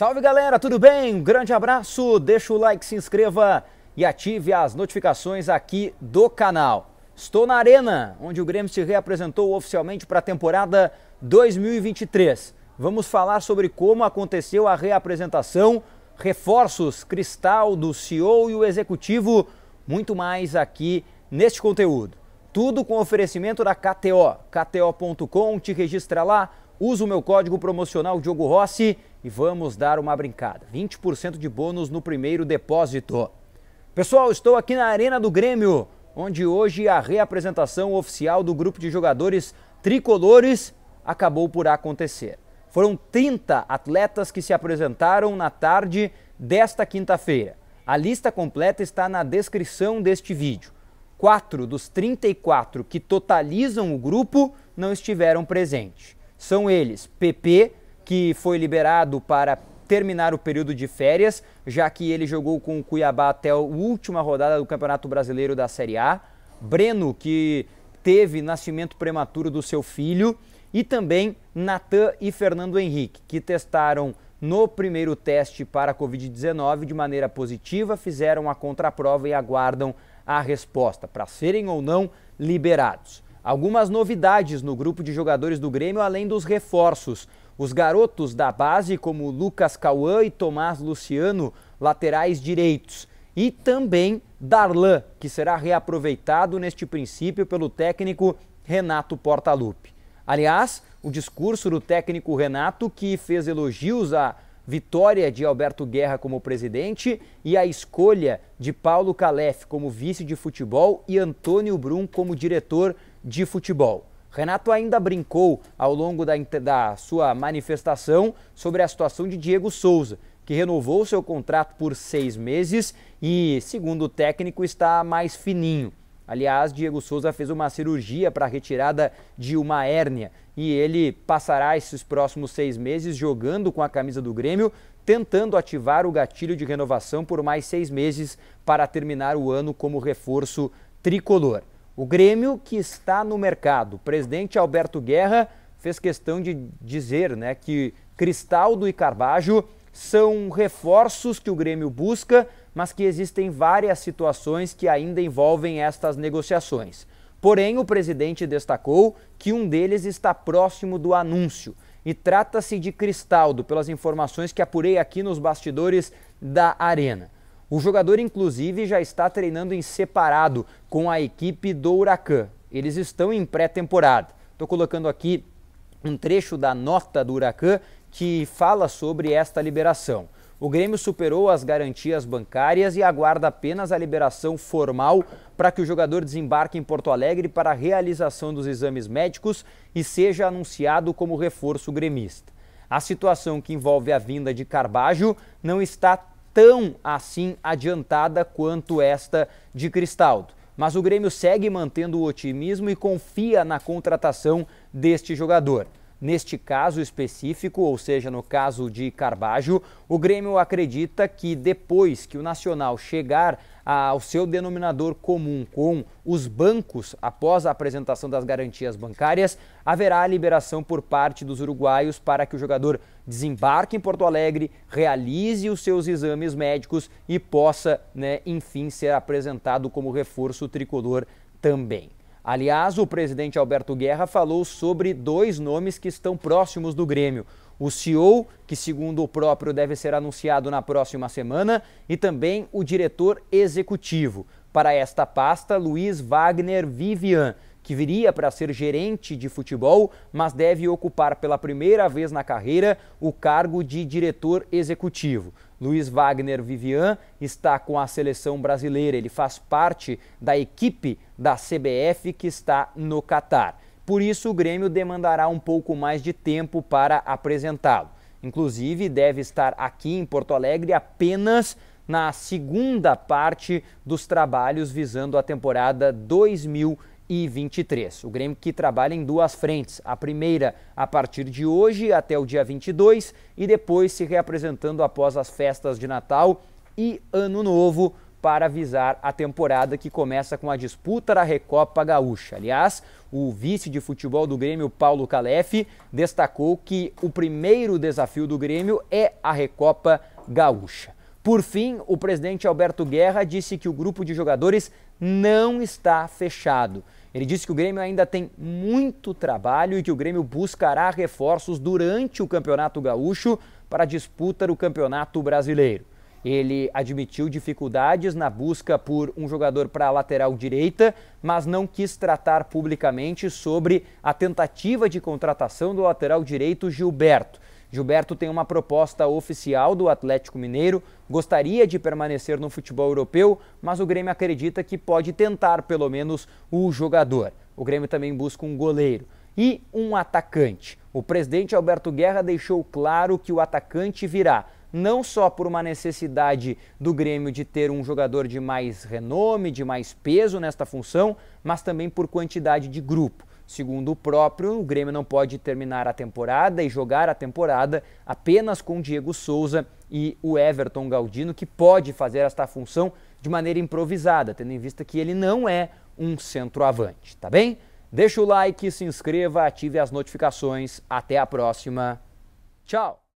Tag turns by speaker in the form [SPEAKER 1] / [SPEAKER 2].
[SPEAKER 1] Salve galera, tudo bem? Um grande abraço, deixa o like, se inscreva e ative as notificações aqui do canal. Estou na Arena, onde o Grêmio se reapresentou oficialmente para a temporada 2023. Vamos falar sobre como aconteceu a reapresentação, reforços, cristal do CEO e o executivo, muito mais aqui neste conteúdo. Tudo com oferecimento da KTO, kto.com, te registra lá, usa o meu código promocional Diogo Rossi e vamos dar uma brincada. 20% de bônus no primeiro depósito. Pessoal, estou aqui na Arena do Grêmio, onde hoje a reapresentação oficial do grupo de jogadores tricolores acabou por acontecer. Foram 30 atletas que se apresentaram na tarde desta quinta-feira. A lista completa está na descrição deste vídeo. Quatro dos 34 que totalizam o grupo não estiveram presentes. São eles PP, que foi liberado para terminar o período de férias, já que ele jogou com o Cuiabá até a última rodada do Campeonato Brasileiro da Série A. Breno, que teve nascimento prematuro do seu filho, e também Natan e Fernando Henrique, que testaram no primeiro teste para a Covid-19 de maneira positiva, fizeram a contraprova e aguardam a resposta para serem ou não liberados. Algumas novidades no grupo de jogadores do Grêmio, além dos reforços. Os garotos da base, como Lucas Cauã e Tomás Luciano, laterais direitos. E também Darlan, que será reaproveitado neste princípio pelo técnico Renato Portaluppi. Aliás, o discurso do técnico Renato, que fez elogios à vitória de Alberto Guerra como presidente e à escolha de Paulo Calef como vice de futebol e Antônio Brum como diretor de futebol. Renato ainda brincou ao longo da, da, sua manifestação sobre a situação de Diego Souza, que renovou seu contrato por seis meses e, segundo o técnico, está mais fininho. Aliás, Diego Souza fez uma cirurgia para retirada de uma hérnia e ele passará esses próximos seis meses jogando com a camisa do Grêmio, tentando ativar o gatilho de renovação por mais seis meses para terminar o ano como reforço tricolor. O Grêmio que está no mercado. O presidente Alberto Guerra fez questão de dizer né, que Cristaldo e Carvajo são reforços que o Grêmio busca, mas que existem várias situações que ainda envolvem estas negociações. Porém, o presidente destacou que um deles está próximo do anúncio. E trata-se de Cristaldo, pelas informações que apurei aqui nos bastidores da Arena. O jogador, inclusive, já está treinando em separado com a equipe do Huracan. Eles estão em pré-temporada. Estou colocando aqui um trecho da nota do Huracan que fala sobre esta liberação. O Grêmio superou as garantias bancárias e aguarda apenas a liberação formal para que o jogador desembarque em Porto Alegre para a realização dos exames médicos e seja anunciado como reforço gremista. A situação que envolve a vinda de Carbajo não está tão assim adiantada quanto esta de Cristaldo. Mas o Grêmio segue mantendo o otimismo e confia na contratação deste jogador. Neste caso específico, ou seja, no caso de Carbajo, o Grêmio acredita que depois que o Nacional chegar ao seu denominador comum com os bancos, após a apresentação das garantias bancárias, haverá a liberação por parte dos uruguaios para que o jogador desembarque em Porto Alegre, realize os seus exames médicos e possa, né, enfim, ser apresentado como reforço tricolor também. Aliás, o presidente Alberto Guerra falou sobre dois nomes que estão próximos do Grêmio: o CEO, que segundo o próprio deve ser anunciado na próxima semana, e também o diretor executivo. Para esta pasta, Luiz Wagner Vivian, que viria para ser gerente de futebol, mas deve ocupar pela primeira vez na carreira o cargo de diretor executivo. Luiz Wagner Vivian está com a seleção brasileira. Ele faz parte da equipe da CBF que está no Catar. Por isso, o Grêmio demandará um pouco mais de tempo para apresentá-lo. Inclusive, deve estar aqui em Porto Alegre apenas na segunda parte dos trabalhos visando a temporada 2020 e 23. O Grêmio que trabalha em duas frentes. A primeira a partir de hoje até o dia 22 e depois se reapresentando após as festas de Natal e Ano Novo para avisar a temporada que começa com a disputa da Recopa Gaúcha. Aliás, o vice de futebol do Grêmio, Paulo Calef, destacou que o primeiro desafio do Grêmio é a Recopa Gaúcha. Por fim, o presidente Alberto Guerra disse que o grupo de jogadores não está fechado. Ele disse que o Grêmio ainda tem muito trabalho e que o Grêmio buscará reforços durante o Campeonato Gaúcho para disputar o Campeonato Brasileiro. Ele admitiu dificuldades na busca por um jogador para a lateral direita, mas não quis tratar publicamente sobre a tentativa de contratação do lateral direito Gilberto. Gilberto tem uma proposta oficial do Atlético Mineiro, gostaria de permanecer no futebol europeu, mas o Grêmio acredita que pode tentar pelo menos o jogador. O Grêmio também busca um goleiro e um atacante. O presidente Alberto Guerra deixou claro que o atacante virá não só por uma necessidade do Grêmio de ter um jogador de mais renome, de mais peso nesta função, mas também por quantidade de grupo. Segundo o próprio, o Grêmio não pode terminar a temporada e jogar a temporada apenas com Diego Souza e o Everton Galdino, que pode fazer esta função de maneira improvisada, tendo em vista que ele não é um centroavante, tá bem? Deixa o like, se inscreva, ative as notificações. Até a próxima. Tchau!